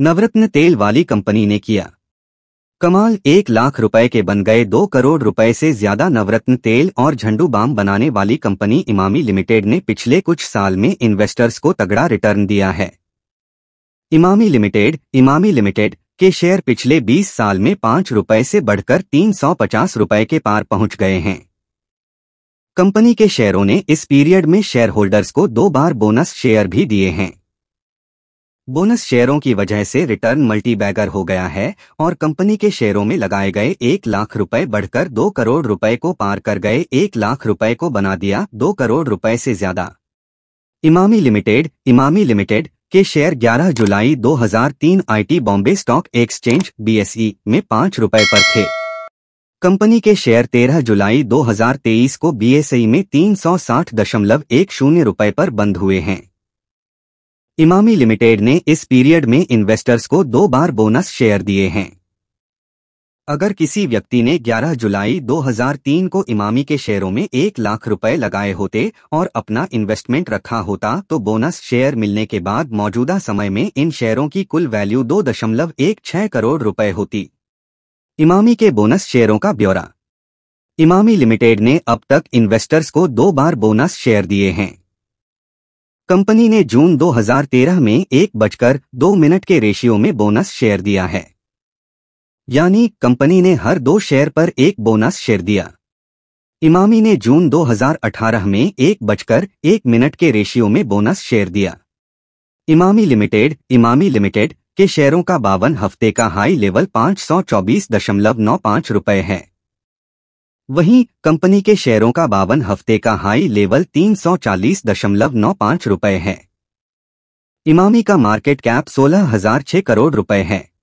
नवरत्न तेल वाली कंपनी ने किया कमाल एक लाख रुपए के बन गए दो करोड़ रुपए से ज्यादा नवरत्न तेल और झंडू बाम बनाने वाली कंपनी इमामी लिमिटेड ने पिछले कुछ साल में इन्वेस्टर्स को तगड़ा रिटर्न दिया है इमामी लिमिटेड इमामी लिमिटेड के शेयर पिछले 20 साल में पाँच रुपए से बढ़कर तीन सौ पचास रुपए के पार पहुंच गए हैं कंपनी के शेयरों ने इस पीरियड में शेयर होल्डर्स को दो बार बोनस शेयर भी दिए हैं बोनस शेयरों की वजह से रिटर्न मल्टीबैगर हो गया है और कंपनी के शेयरों में लगाए गए एक लाख रुपए बढ़कर दो करोड़ रुपए को पार कर गए एक लाख रुपए को बना दिया दो करोड़ रुपए से ज्यादा इमामी लिमिटेड इमामी लिमिटेड के शेयर 11 जुलाई 2003 आईटी बॉम्बे स्टॉक एक्सचेंज बीएसई में पाँच रुपए पर थे कंपनी के शेयर 13 जुलाई 2023 को बी में तीन सौ साठ दशमलव एक शून्य रुपए पर बंद हुए हैं इमामी लिमिटेड ने इस पीरियड में इन्वेस्टर्स को दो बार बोनस शेयर दिए हैं अगर किसी व्यक्ति ने 11 जुलाई 2003 को इमामी के शेयरों में एक लाख रुपए लगाए होते और अपना इन्वेस्टमेंट रखा होता तो बोनस शेयर मिलने के बाद मौजूदा समय में इन शेयरों की कुल वैल्यू दो दशमलव एक छह करोड़ रुपए होती इमामी के बोनस शेयरों का ब्यौरा इमामी लिमिटेड ने अब तक इन्वेस्टर्स को दो बार बोनस शेयर दिए हैं कंपनी ने जून 2013 में एक बजकर दो मिनट के रेशियो में बोनस शेयर दिया है यानी कंपनी ने हर दो शेयर पर एक बोनस शेयर दिया इमामी ने जून 2018 में एक बजकर एक मिनट के रेशियो में बोनस शेयर दिया इमामी लिमिटेड इमामी लिमिटेड के शेयरों का बावन हफ्ते का हाई लेवल पाँच सौ चौबीस दशमलव नौ पाँच रुपये है वहीं कंपनी के शेयरों का बावन हफ्ते का हाई लेवल तीन सौ चालीस दशमलव नौ पाँच रुपये है इमामी का मार्केट कैप सोलह हजार छह करोड़ रुपए है